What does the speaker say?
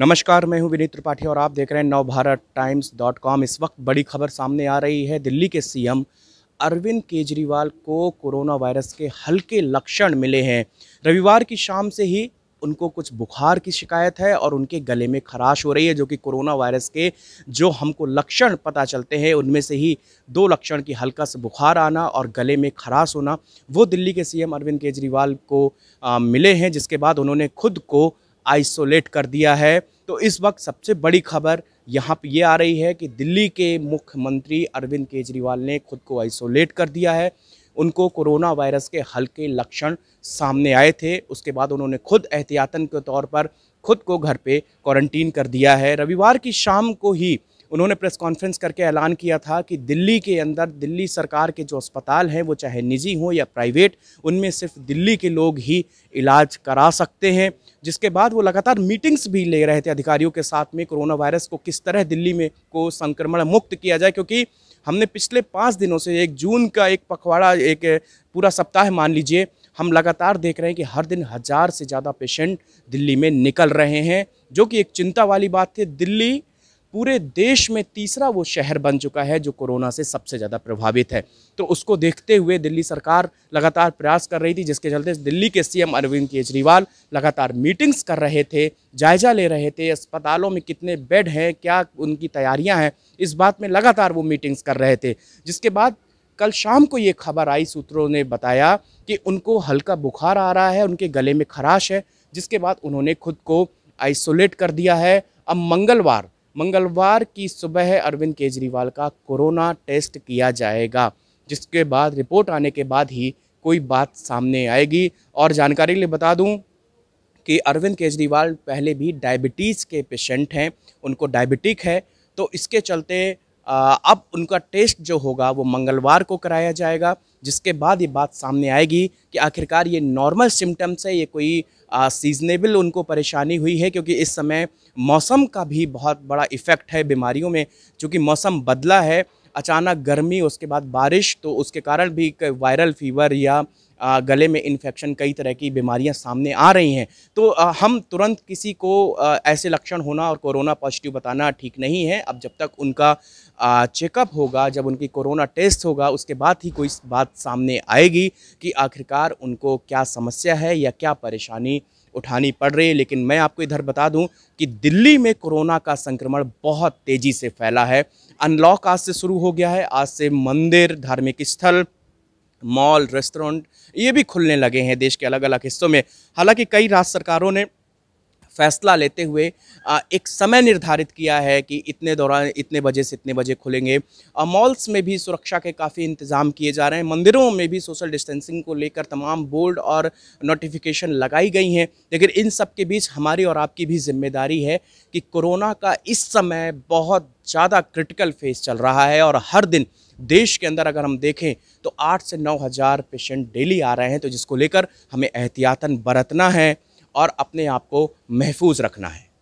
नमस्कार मैं हूं विनीत त्रिपाठी और आप देख रहे हैं नवभारत टाइम्स डॉट कॉम इस वक्त बड़ी खबर सामने आ रही है दिल्ली के सीएम अरविंद केजरीवाल को कोरोना वायरस के हल्के लक्षण मिले हैं रविवार की शाम से ही उनको कुछ बुखार की शिकायत है और उनके गले में खराश हो रही है जो कि कोरोना वायरस के जो हमको लक्षण पता चलते हैं उनमें से ही दो लक्षण की हल्का से बुखार आना और गले में खराश होना वो दिल्ली के सीएम अरविंद केजरीवाल को आ, मिले हैं जिसके बाद उन्होंने खुद को आइसोलेट कर दिया है तो इस वक्त सबसे बड़ी खबर यहाँ पे ये आ रही है कि दिल्ली के मुख्यमंत्री अरविंद केजरीवाल ने खुद को आइसोलेट कर दिया है उनको कोरोना वायरस के हल्के लक्षण सामने आए थे उसके बाद उन्होंने खुद एहतियातन के तौर पर खुद को घर पे क्वारंटीन कर दिया है रविवार की शाम को ही उन्होंने प्रेस कॉन्फ्रेंस करके ऐलान किया था कि दिल्ली के अंदर दिल्ली सरकार के जो अस्पताल हैं वो चाहे निजी हों या प्राइवेट उनमें सिर्फ दिल्ली के लोग ही इलाज करा सकते हैं जिसके बाद वो लगातार मीटिंग्स भी ले रहे थे अधिकारियों के साथ में कोरोना वायरस को किस तरह दिल्ली में को संक्रमण मुक्त किया जाए क्योंकि हमने पिछले पाँच दिनों से एक जून का एक पखवाड़ा एक पूरा सप्ताह मान लीजिए हम लगातार देख रहे हैं कि हर दिन हज़ार से ज़्यादा पेशेंट दिल्ली में निकल रहे हैं जो कि एक चिंता वाली बात थी दिल्ली पूरे देश में तीसरा वो शहर बन चुका है जो कोरोना से सबसे ज़्यादा प्रभावित है तो उसको देखते हुए दिल्ली सरकार लगातार प्रयास कर रही थी जिसके चलते दिल्ली के सीएम अरविंद केजरीवाल लगातार मीटिंग्स कर रहे थे जायजा ले रहे थे अस्पतालों में कितने बेड हैं क्या उनकी तैयारियाँ हैं इस बात में लगातार वो मीटिंग्स कर रहे थे जिसके बाद कल शाम को ये खबर आई सूत्रों ने बताया कि उनको हल्का बुखार आ रहा है उनके गले में खराश है जिसके बाद उन्होंने खुद को आइसोलेट कर दिया है अब मंगलवार मंगलवार की सुबह अरविंद केजरीवाल का कोरोना टेस्ट किया जाएगा जिसके बाद रिपोर्ट आने के बाद ही कोई बात सामने आएगी और जानकारी के लिए बता दूं कि अरविंद केजरीवाल पहले भी डायबिटीज़ के पेशेंट हैं उनको डायबिटिक है तो इसके चलते अब उनका टेस्ट जो होगा वो मंगलवार को कराया जाएगा जिसके बाद ये बात सामने आएगी कि आखिरकार ये नॉर्मल सिम्टम्स है ये कोई सीजनेबल उनको परेशानी हुई है क्योंकि इस समय मौसम का भी बहुत बड़ा इफ़ेक्ट है बीमारियों में चूँकि मौसम बदला है अचानक गर्मी उसके बाद बारिश तो उसके कारण भी वायरल फीवर या गले में इन्फेक्शन कई तरह की बीमारियां सामने आ रही हैं तो हम तुरंत किसी को ऐसे लक्षण होना और कोरोना पॉजिटिव बताना ठीक नहीं है अब जब तक उनका चेकअप होगा जब उनकी कोरोना टेस्ट होगा उसके बाद ही कोई बात सामने आएगी कि आखिरकार उनको क्या समस्या है या क्या परेशानी उठानी पड़ रही है लेकिन मैं आपको इधर बता दूं कि दिल्ली में कोरोना का संक्रमण बहुत तेज़ी से फैला है अनलॉक आज से शुरू हो गया है आज से मंदिर धार्मिक स्थल मॉल रेस्टोरेंट ये भी खुलने लगे हैं देश के अलग अलग हिस्सों में हालांकि कई राज्य सरकारों ने फैसला लेते हुए एक समय निर्धारित किया है कि इतने दौरान इतने बजे से इतने बजे खुलेंगे मॉल्स में भी सुरक्षा के काफ़ी इंतज़ाम किए जा रहे हैं मंदिरों में भी सोशल डिस्टेंसिंग को लेकर तमाम बोर्ड और नोटिफिकेशन लगाई गई हैं लेकिन इन सब के बीच हमारी और आपकी भी जिम्मेदारी है कि कोरोना का इस समय बहुत ज़्यादा क्रिटिकल फेज चल रहा है और हर दिन देश के अंदर अगर हम देखें तो आठ से नौ हज़ार पेशेंट डेली आ रहे हैं तो जिसको लेकर हमें एहतियातन बरतना है और अपने आप को महफूज रखना है